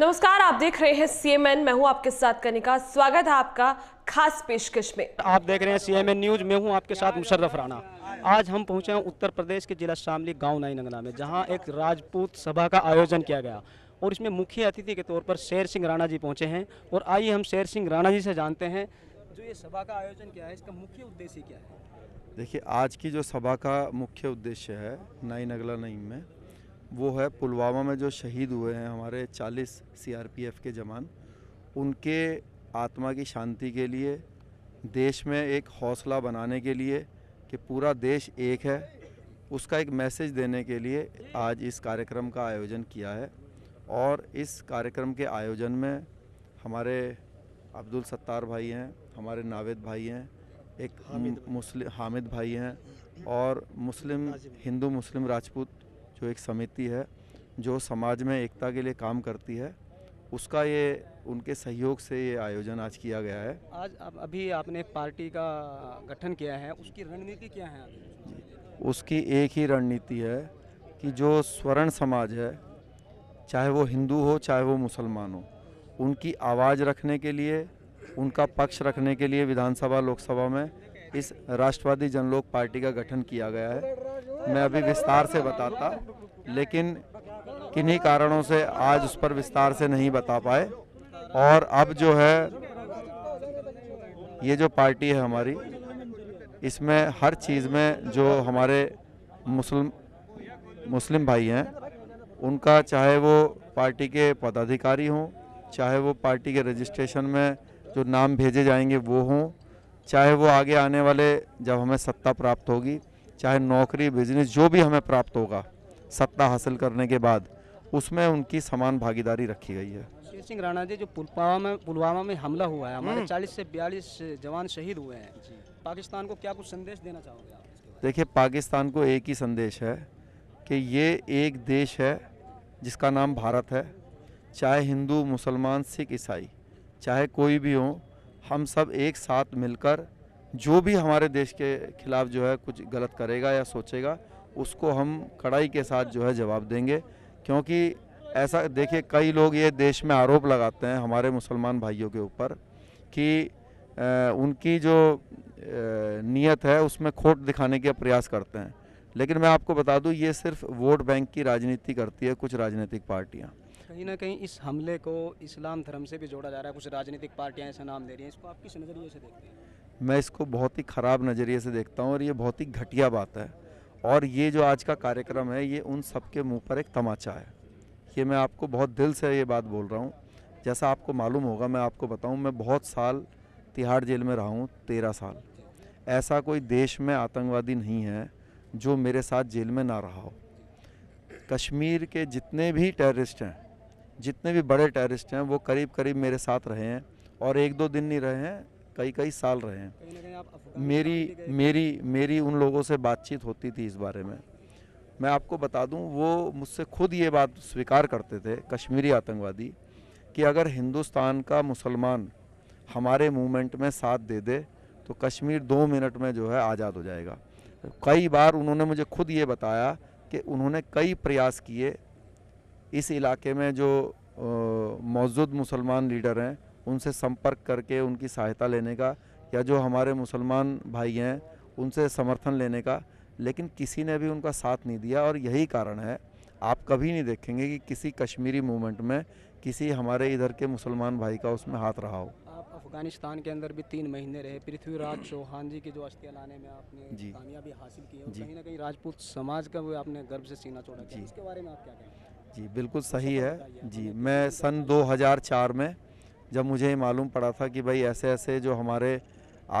नमस्कार आप देख रहे हैं सीएमएन मैं हूं आपके साथ कनिका स्वागत है आपका खास पेशकश में आप देख रहे हैं सीएमएन न्यूज में हूं आपके साथ मुशर्रफ राणा आज हम पहुंचे हैं उत्तर प्रदेश के जिला शामली गांव नाईनंगला में जहां एक राजपूत सभा का आयोजन किया गया और इसमें मुख्य अतिथि के तौर पर शेर सिंह राणा जी पहुंचे हैं और आइए हम शेर सिंह राणा जी से जानते हैं जो ये सभा का आयोजन किया है इसका मुख्य उद्देश्य क्या है देखिए आज की जो सभा का मुख्य उद्देश्य है नाई नगला नई में वो है पुलवामा में जो शहीद हुए हैं हमारे 40 सीआरपीएफ के जवान उनके आत्मा की शांति के लिए देश में एक हौसला बनाने के लिए कि पूरा देश एक है उसका एक मैसेज देने के लिए आज इस कार्यक्रम का आयोजन किया है और इस कार्यक्रम के आयोजन में हमारे अब्दुल सत्तार भाई हैं हमारे नावेद भाई हैं एक हामिद मुस्लिम हामिद भाई हैं और मुस्लिम हिंदू मुस्लिम राजपूत जो एक समिति है जो समाज में एकता के लिए काम करती है उसका ये उनके सहयोग से ये आयोजन आज किया गया है आज अब अभी आपने पार्टी का गठन किया है उसकी रणनीति क्या है उसकी एक ही रणनीति है कि जो स्वर्ण समाज है चाहे वो हिंदू हो चाहे वो मुसलमान हो उनकी आवाज़ रखने के लिए उनका पक्ष रखने के लिए विधानसभा लोकसभा में इस राष्ट्रवादी जनलोक पार्टी का गठन किया गया है मैं अभी विस्तार से बताता लेकिन किन्हीं कारणों से आज उस पर विस्तार से नहीं बता पाए और अब जो है ये जो पार्टी है हमारी इसमें हर चीज़ में जो हमारे मुस्लिम मुस्लिम भाई हैं उनका चाहे वो पार्टी के पदाधिकारी हों चाहे वो पार्टी के रजिस्ट्रेशन में जो नाम भेजे जाएंगे वो हों चाहे वो आगे आने वाले जब हमें सत्ता प्राप्त होगी चाहे नौकरी बिजनेस जो भी हमें प्राप्त होगा सत्ता हासिल करने के बाद उसमें उनकी समान भागीदारी रखी गई है सिंह राणा जी जो पुलवामा में पुलवामा में हमला हुआ है हम्म। हमारे चालीस से बयालीस जवान शहीद हुए हैं पाकिस्तान को क्या कुछ संदेश देना चाहोगे आप देखिए पाकिस्तान को एक ही संदेश है कि ये एक देश है जिसका नाम भारत है चाहे हिंदू मुसलमान सिख ईसाई चाहे कोई भी हो हम सब एक साथ मिलकर जो भी हमारे देश के खिलाफ जो है कुछ गलत करेगा या सोचेगा उसको हम कड़ाई के साथ जो है जवाब देंगे क्योंकि ऐसा देखिए कई लोग ये देश में आरोप लगाते हैं हमारे मुसलमान भाइयों के ऊपर कि उनकी जो नीयत है उसमें खोट दिखाने के प्रयास करते हैं लेकिन मैं आपको बता दूं ये सिर्फ वोट बैंक की राजनीति करती है कुछ राजनीतिक पार्टियां कहीं ना कहीं इस हमले को इस्लाम धर्म से भी जोड़ा जा रहा है कुछ राजनीतिक पार्टियां ऐसा नाम दे रही हैं इसको आप किस नज़रिए से देखते हैं मैं इसको बहुत ही ख़राब नज़रिए से देखता हूँ और ये बहुत ही घटिया बात है और ये जो आज का कार्यक्रम है ये उन सब के मुँह पर एक तमाचा है ये मैं आपको बहुत दिल से ये बात बोल रहा हूँ जैसा आपको मालूम होगा मैं आपको बताऊँ मैं बहुत साल तिहाड़ जेल में रहा हूँ तेरह साल ऐसा कोई देश में आतंकवादी नहीं है जो मेरे साथ जेल में ना रहा हो कश्मीर के जितने भी टेररिस्ट हैं जितने भी बड़े टेररिस्ट हैं वो करीब करीब मेरे साथ रहे हैं और एक दो दिन नहीं रहे हैं कई कई साल रहे हैं मेरी मेरी मेरी उन लोगों से बातचीत होती थी इस बारे में मैं आपको बता दूं वो मुझसे खुद ये बात स्वीकार करते थे कश्मीरी आतंकवादी कि अगर हिंदुस्तान का मुसलमान हमारे मूवमेंट में साथ दे दे तो कश्मीर दो मिनट में जो है आज़ाद हो जाएगा कई बार उन्होंने मुझे खुद ये बताया कि उन्होंने कई प्रयास किए इस इलाके में जो मौजूद मुसलमान लीडर हैं उनसे संपर्क करके उनकी सहायता लेने का या जो हमारे मुसलमान भाई हैं उनसे समर्थन लेने का लेकिन किसी ने भी उनका साथ नहीं दिया और यही कारण है आप कभी नहीं देखेंगे कि किसी कश्मीरी मूवमेंट में किसी हमारे इधर के मुसलमान भाई का उसमें हाथ रहा हो आप अफगानिस्तान के अंदर भी तीन महीने रहे पृथ्वीराज चौहान जी की जो अस्थिया लाने में आपने जी कामयाबी हासिल की है कहीं ना कहीं राजपूत समाज का भी आपने गर्व से सीना छोड़ा जी इसके बारे में आप क्या कहेंगे जी बिल्कुल सही अच्छा, है जी मैं सन दो में जब मुझे मालूम पड़ा था कि भाई ऐसे ऐसे जो हमारे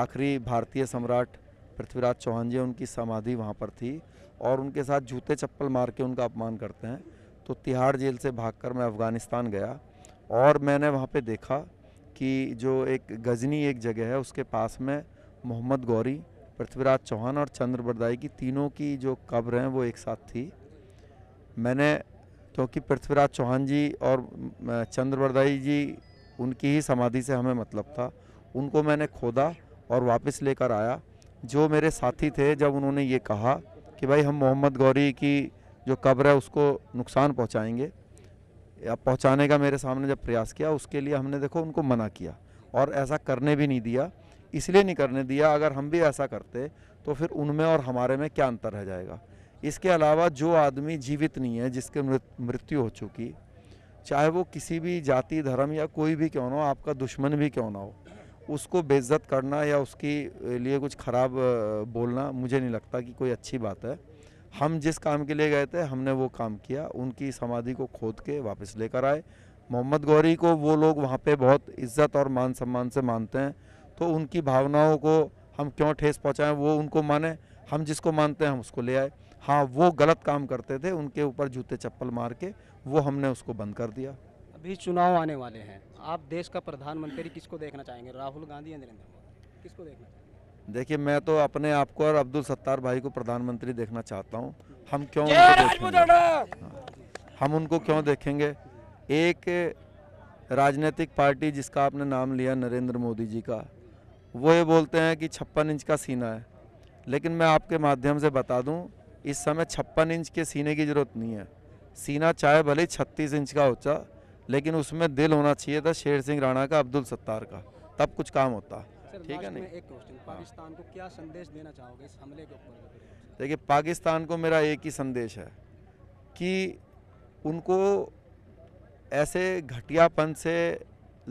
आखिरी भारतीय सम्राट पृथ्वीराज चौहान जी उनकी समाधि वहाँ पर थी और उनके साथ जूते चप्पल मार के उनका अपमान करते हैं तो तिहाड़ जेल से भागकर मैं अफ़गानिस्तान गया और मैंने वहाँ पे देखा कि जो एक गजनी एक जगह है उसके पास में मोहम्मद गौरी पृथ्वीराज चौहान और चंद्र बरदाई की तीनों की जो कब्र हैं वो एक साथ थी मैंने क्योंकि पृथ्वीराज चौहान जी और चंद्र बरदाई जी उनकी ही समाधि से हमें मतलब था उनको मैंने खोदा और वापस लेकर आया जो मेरे साथी थे जब उन्होंने ये कहा कि भाई हम मोहम्मद गौरी की जो कब्र है उसको नुकसान पहुंचाएंगे या पहुंचाने का मेरे सामने जब प्रयास किया उसके लिए हमने देखो उनको मना किया और ऐसा करने भी नहीं दिया इसलिए नहीं करने दिया अगर हम भी ऐसा करते तो फिर उनमें और हमारे में क्या अंतर रह जाएगा इसके अलावा जो आदमी जीवित नहीं है जिसके मृत्यु हो चुकी चाहे वो किसी भी जाति धर्म या कोई भी क्यों ना हो आपका दुश्मन भी क्यों ना हो उसको बेइज्जत करना या उसके लिए कुछ ख़राब बोलना मुझे नहीं लगता कि कोई अच्छी बात है हम जिस काम के लिए गए थे हमने वो काम किया उनकी समाधि को खोद के वापस लेकर आए मोहम्मद गौरी को वो लोग वहाँ पे बहुत इज्जत और मान सम्मान से मानते हैं तो उनकी भावनाओं को हम क्यों ठेस पहुँचाएँ वो उनको माने हम जिसको मानते हैं हम उसको ले आए हाँ वो गलत काम करते थे उनके ऊपर जूते चप्पल मार के वो हमने उसको बंद कर दिया अभी चुनाव आने वाले हैं आप देश का प्रधानमंत्री किसको देखना चाहेंगे राहुल गांधी या नरेंद्र मोदी किसको देखना चाहेंगे देखिए मैं तो अपने आप को और अब्दुल सत्तार भाई को प्रधानमंत्री देखना चाहता हूँ हम क्यों देखेंगे हाँ। हम उनको क्यों देखेंगे एक राजनीतिक पार्टी जिसका आपने नाम लिया नरेंद्र मोदी जी का वो ये बोलते हैं कि छप्पन इंच का सीना है लेकिन मैं आपके माध्यम से बता दूं इस समय छप्पन इंच के सीने की ज़रूरत नहीं है सीना चाहे भले छत्तीस इंच का होता लेकिन उसमें दिल होना चाहिए था शेर सिंह राणा का अब्दुल सत्तार का तब कुछ काम होता ठीक है नहीं हाँ। पाकिस्तान को क्या संदेश देना चाहोगे इस हमले के ऊपर देखिए पाकिस्तान को मेरा एक ही संदेश है कि उनको ऐसे घटियापन से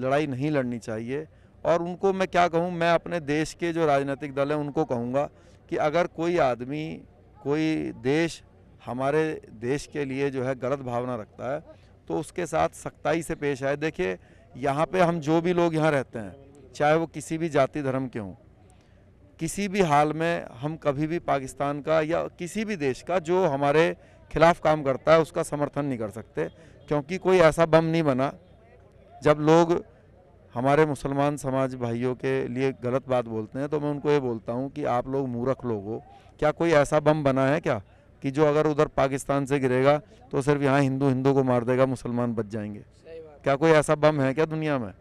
लड़ाई नहीं लड़नी चाहिए और उनको मैं क्या कहूँ मैं अपने देश के जो राजनीतिक दल हैं उनको कहूँगा कि अगर कोई आदमी कोई देश हमारे देश के लिए जो है गलत भावना रखता है तो उसके साथ सख्ताई से पेश आए देखिए यहाँ पे हम जो भी लोग यहाँ रहते हैं चाहे वो किसी भी जाति धर्म के हों किसी भी हाल में हम कभी भी पाकिस्तान का या किसी भी देश का जो हमारे खिलाफ काम करता है उसका समर्थन नहीं कर सकते क्योंकि कोई ऐसा बम नहीं बना जब लोग हमारे मुसलमान समाज भाइयों के लिए गलत बात बोलते हैं तो मैं उनको ये बोलता हूँ कि आप लोग मूर्ख लोग हो क्या कोई ऐसा बम बना है क्या कि जो अगर उधर पाकिस्तान से गिरेगा तो सिर्फ यहाँ हिंदू हिंदू को मार देगा मुसलमान बच जाएंगे क्या कोई ऐसा बम है क्या दुनिया में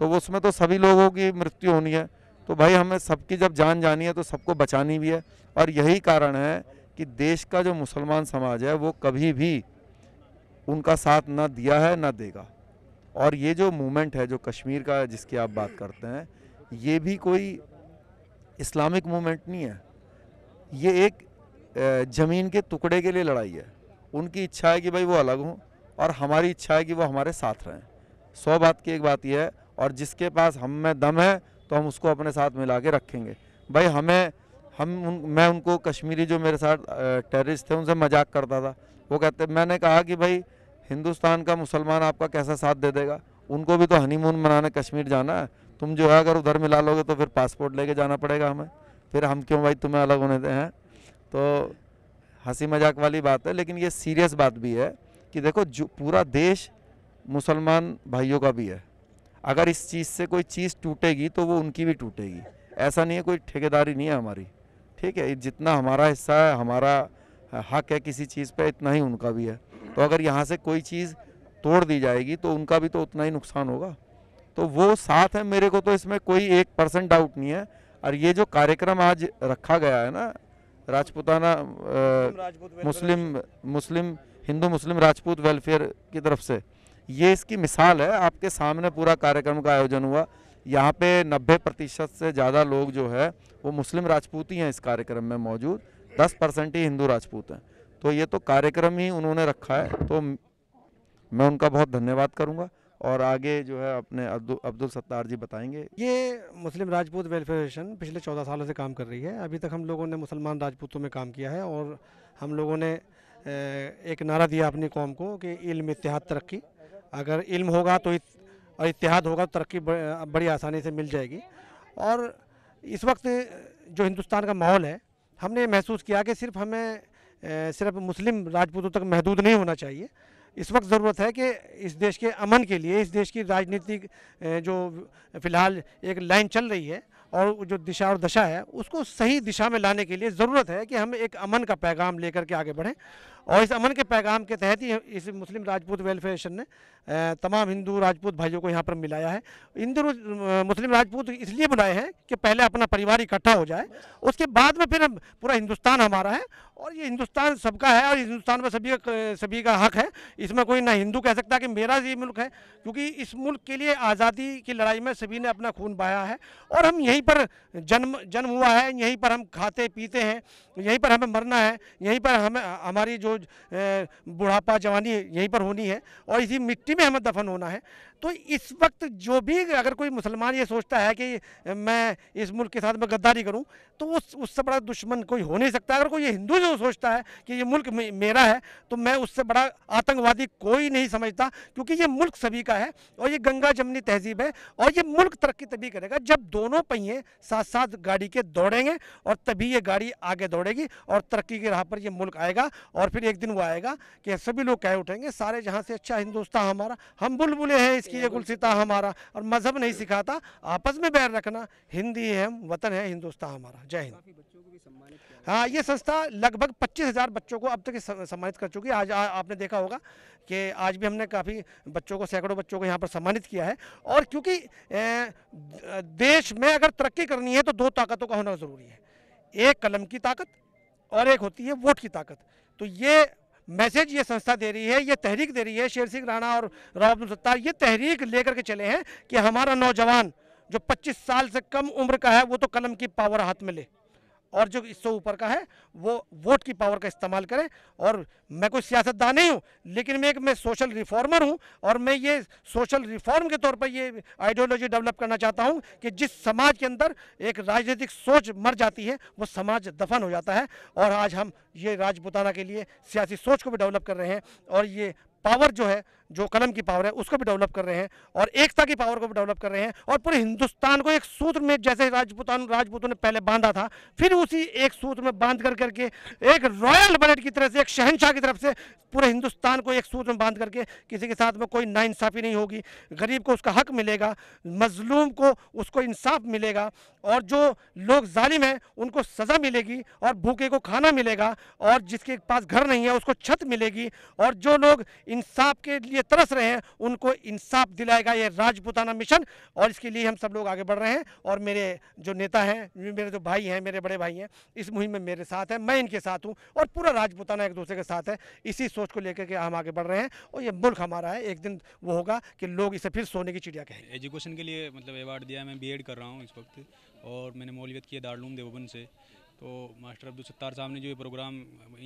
तो उसमें तो सभी लोगों की मृत्यु होनी है तो भाई हमें सबकी जब जान जानी है तो सबको बचानी भी है और यही कारण है कि देश का जो मुसलमान समाज है वो कभी भी उनका साथ ना दिया है ना देगा और ये जो मूवमेंट है जो कश्मीर का जिसकी आप बात करते हैं ये भी कोई इस्लामिक मूवमेंट नहीं है ये एक ज़मीन के टुकड़े के लिए लड़ाई है उनकी इच्छा है कि भाई वो अलग हों और हमारी इच्छा है कि वो हमारे साथ रहें सौ बात की एक बात यह है और जिसके पास हम में दम है तो हम उसको अपने साथ मिला के रखेंगे भाई हमें हम उन मैं उनको कश्मीरी जो मेरे साथ टेररिस्ट थे उनसे मजाक करता था वो कहते मैंने कहा कि भाई हिंदुस्तान का मुसलमान आपका कैसा साथ दे देगा उनको भी तो हनीमून मनाने कश्मीर जाना है तुम जो है अगर उधर मिला लोगे तो फिर पासपोर्ट लेके जाना पड़ेगा हमें फिर हम क्यों भाई तुम्हें अलग होने दे हैं तो हंसी मजाक वाली बात है लेकिन ये सीरियस बात भी है कि देखो जो पूरा देश मुसलमान भाइयों का भी है अगर इस चीज़ से कोई चीज़ टूटेगी तो वो उनकी भी टूटेगी ऐसा नहीं है कोई ठेकेदारी नहीं है हमारी ठीक है जितना हमारा हिस्सा है हमारा हक है किसी चीज़ पर इतना ही उनका भी है तो अगर यहाँ से कोई चीज़ तोड़ दी जाएगी तो उनका भी तो उतना ही नुकसान होगा तो वो साथ है मेरे को तो इसमें कोई एक परसेंट डाउट नहीं है और ये जो कार्यक्रम आज रखा गया है ना Rajputana Muslim Muslim Hindu Muslim Rajput welfare की तरफ से ये इसकी मिसाल है आपके सामने पूरा कार्यक्रम का आयोजन हुआ यहाँ पे 90 प्रतिशत से ज़्यादा लोग जो है वो मुस्लिम राजपूत ही हैं इस कार्यक्रम में मौजूद 10 परसेंट ही हिंदू राजपूत हैं तो ये तो कार्यक्रम ही उन्होंने रखा है तो मैं उनका बहुत धन्यवाद करूँगा और आगे जो है अपने अब्दुल अब्दुल सत्तार जी बताएंगे ये मुस्लिम राजपूत वेलफेयर एसोसिएशन पिछले चौदह सालों से काम कर रही है अभी तक हम लोगों ने मुसलमान राजपूतों में काम किया है और हम लोगों ने एक नारा दिया अपनी कौम को कि इल्म इतिहाद तरक्की अगर इल्म होगा तो और इतिहाद होगा तो तरक्की बड़ी आसानी से मिल जाएगी और इस वक्त जो हिंदुस्तान का माहौल है हमने महसूस किया कि सिर्फ हमें सिर्फ मुस्लिम राजपूतों तक महदूद नहीं होना चाहिए इस वक्त ज़रूरत है कि इस देश के अमन के लिए इस देश की राजनीतिक जो फ़िलहाल एक लाइन चल रही है और जो दिशा और दशा है उसको सही दिशा में लाने के लिए ज़रूरत है कि हम एक अमन का पैगाम लेकर के आगे बढ़ें और इस अमन के पैगाम के तहत ही इस मुस्लिम राजपूत वेलफेयरेशन ने तमाम हिंदू राजपूत भाइयों को यहाँ पर मिलाया है हिंदू मुस्लिम राजपूत इसलिए बुलाए हैं कि पहले अपना परिवार इकट्ठा हो जाए उसके बाद में फिर हम पूरा हिंदुस्तान हमारा है और ये हिंदुस्तान सबका है और हिंदुस्तान में सभी का सभी का हक है इसमें कोई ना हिंदू कह सकता कि मेरा ये मुल्क है क्योंकि इस मुल्क के लिए आज़ादी की लड़ाई में सभी ने अपना खून बहाया है और हम यही यहीं पर जन्म जन्म हुआ है यहीं पर हम खाते पीते हैं यहीं पर हमें मरना है यहीं पर हमें हमारी जो बुढ़ापा जवानी यहीं पर होनी है और इसी मिट्टी में हमें दफन होना है तो इस वक्त जो भी अगर कोई मुसलमान ये सोचता है कि मैं इस मुल्क के साथ मैं गद्दारी करूं तो उस उससे बड़ा दुश्मन कोई हो नहीं सकता अगर कोई ये हिंदू जो सोचता है कि ये मुल्क मेरा है तो मैं उससे बड़ा आतंकवादी कोई नहीं समझता क्योंकि ये मुल्क सभी का है और ये गंगा जमनी तहजीब है और ये मुल्क तरक्की तभी करेगा जब दोनों पहिए नहीं है साथ साथ गाड़ी के दौड़ेंगे और तभी ये गाड़ी आगे दौड़ेगी और तरक्की की राह पर ये मुल्क आएगा और फिर एक दिन वो आएगा कि सभी लोग कह उठेंगे सारे जहाँ से अच्छा हिंदुस्तान हमारा हम बुलबुले हैं इसकी ये गुलसिता हमारा और मजहब नहीं सिखाता आपस में बैर रखना हिंदी है हम वतन है हिंदुस्तान हमारा जय हिंद हाँ ये संस्था लगभग पच्चीस हज़ार बच्चों को अब तक सम्मानित कर चुकी है आज आ, आपने देखा होगा कि आज भी हमने काफ़ी बच्चों को सैकड़ों बच्चों को यहाँ पर सम्मानित किया है और क्योंकि देश में अगर तरक्की करनी है तो दो ताकतों का होना ज़रूरी है एक कलम की ताकत और एक होती है वोट की ताकत तो ये मैसेज ये संस्था दे रही है ये तहरीक दे रही है शेर सिंह राणा और राव सत्तार ये तहरीक लेकर के चले हैं कि हमारा नौजवान जो 25 साल से कम उम्र का है वो तो कलम की पावर हाथ में ले और जो इससे ऊपर का है वो वोट की पावर का इस्तेमाल करें और मैं कोई सियासतदान नहीं हूँ लेकिन मैं एक मैं सोशल रिफॉर्मर हूँ और मैं ये सोशल रिफॉर्म के तौर पर ये आइडियोलॉजी डेवलप करना चाहता हूँ कि जिस समाज के अंदर एक राजनीतिक सोच मर जाती है वो समाज दफन हो जाता है और आज हम ये राजपुताना के लिए सियासी सोच को भी डेवलप कर रहे हैं और ये पावर जो है जो कलम की पावर है उसको भी डेवलप कर रहे हैं और एकता की पावर को भी डेवलप कर रहे हैं और पूरे हिंदुस्तान को एक सूत्र में जैसे राजपूतान राजपूतों ने पहले बांधा था फिर उसी एक सूत्र में बांध कर करके एक रॉयल बलेट की तरफ से एक शहनशाह की तरफ से पूरे हिंदुस्तान को एक सूत्र में बांध करके किसी के साथ में कोई नाइंसाफ़ी नहीं होगी गरीब को उसका हक मिलेगा मजलूम को उसको इंसाफ मिलेगा और जो लोग जालिम हैं उनको सज़ा मिलेगी और भूखे को खाना मिलेगा और जिसके पास घर नहीं है उसको छत मिलेगी और जो लोग इंसाफ के लिए लिए तरस रहे हैं उनको इंसाफ दिलाएगा ये राजपुताना मिशन और इसके लिए हम सब लोग आगे बढ़ रहे हैं और मेरे जो नेता हैं मेरे जो भाई हैं मेरे बड़े भाई हैं इस मुहिम में मेरे साथ हैं मैं इनके साथ हूँ और पूरा राजपुताना एक दूसरे के साथ है इसी सोच को लेकर के हम आगे बढ़ रहे हैं और ये मुल्क हमारा है एक दिन वो होगा कि लोग इसे फिर सोने की चिड़िया कहें एजुकेशन के लिए मतलब अवार्ड दिया मैं बी कर रहा हूँ इस वक्त और मैंने मौलवियत किया दारूम देवबन से तो मास्टर अब्दुल सत्तार साहब ने जो ये प्रोग्राम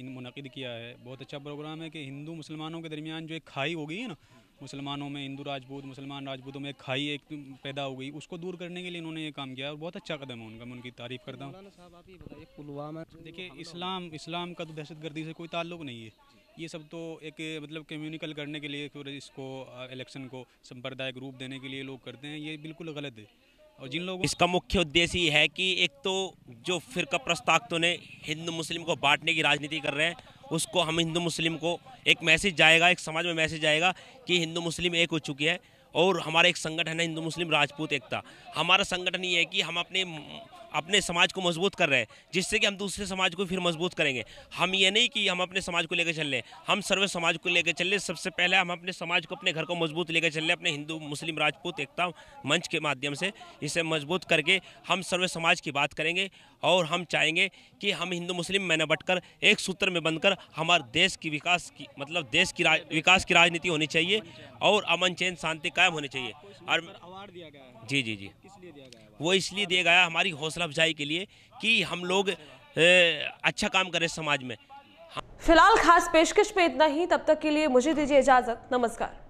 इन मुनद किया है बहुत अच्छा प्रोग्राम है कि हिंदू मुसलमानों के दरमियान जो एक खाई हो गई है ना मुसलमानों में हिंदू राजपूत मुसलमान राजपूतों में एक खाई एक पैदा हो गई उसको दूर करने के लिए इन्होंने ये काम किया और बहुत अच्छा कदम है उनका मैं उनकी तारीफ़ करता हूँ पुलवामा देखिए इस्लाम इस्लाम का तो दहशत गर्दी से कोई ताल्लुक नहीं है ये सब तो एक मतलब कम्युनिकल करने के लिए इसको इलेक्शन को सांप्रदायिक रूप देने के लिए लोग करते हैं ये बिल्कुल गलत है और जिन लोगों इसका मुख्य उद्देश्य ये है कि एक तो जो फिर प्रस्ताव तो ने हिंदू मुस्लिम को बांटने की राजनीति कर रहे हैं उसको हम हिंदू मुस्लिम को एक मैसेज जाएगा एक समाज में मैसेज जाएगा कि हिंदू मुस्लिम एक हो चुकी है और हमारा एक संगठन है हिंदू मुस्लिम राजपूत एकता हमारा संगठन ये है कि हम अपने अपने समाज को मजबूत कर रहे हैं जिससे कि हम दूसरे समाज को फिर मजबूत करेंगे हम ये नहीं कि हम अपने समाज को लेकर चल रहे हम सर्वे समाज को लेकर चल रहे सबसे पहले हम अपने समाज को अपने घर को मजबूत लेकर चल रहे अपने हिंदू मुस्लिम राजपूत एकता मंच के माध्यम से इसे मजबूत करके हम सर्वे समाज की बात करेंगे और हम चाहेंगे कि हम हिंदू मुस्लिम में न बटकर एक सूत्र में बनकर हमारे देश की विकास की मतलब देश की विकास की राजनीति होनी चाहिए और अमन चैन शांति कायम होनी चाहिए और जी जी जी वो इसलिए दिया गया हमारी हौसला अफजाई के लिए कि हम लोग अच्छा काम करें समाज में फिलहाल खास पेशकश पे इतना ही तब तक के लिए मुझे दीजिए इजाज़त नमस्कार